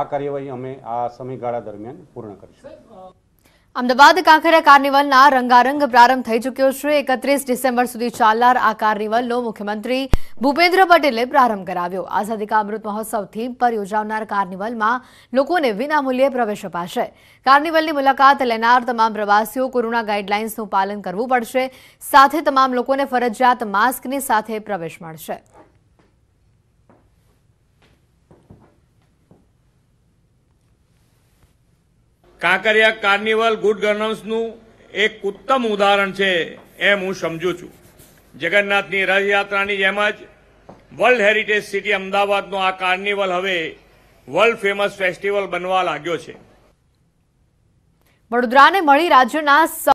આ કાર્યવાહી અમે આ સમયગાળા દરમિયાન પૂર્ણ કરીશું અમદાવાદ કાંકરિયા કાર્નિવલના રંગારંગ પ્રારંભ થઈ ચૂક્યો છે એકત્રીસ ડિસેમ્બર સુધી ચાલનાર આ કાર્નિવલનો મુખ્યમંત્રી ભૂપેન્દ્ર પટેલે પ્રારંભ કરાવ્યો આઝાદી કા અમૃત મહોત્સવ થીમ પર યોજાનાર કાર્નિવલમાં લોકોને વિનામૂલ્યે પ્રવેશ અપાશે કાર્નિવલની મુલાકાત લેનાર તમામ પ્રવાસીઓ કોરોના ગાઈડલાઇન્સનું પાલન કરવું પડશે સાથે તમામ લોકોને ફરજિયાત માસ્કની સાથે પ્રવેશ મળશે કાંકરિયા કાર્નિવલ ગુડ ગવર્નન્સનું એક ઉત્તમ ઉદાહરણ છે એમ હું સમજુ છું જગન્નાથની રથયાત્રાની જેમ જ વર્લ્ડ હેરિટેજ સિટી અમદાવાદનો આ કાર્નિવલ હવે વર્લ્ડ ફેમસ ફેસ્ટિવલ બનવા લાગ્યો છે વડોદરાને મળી રાજ્યના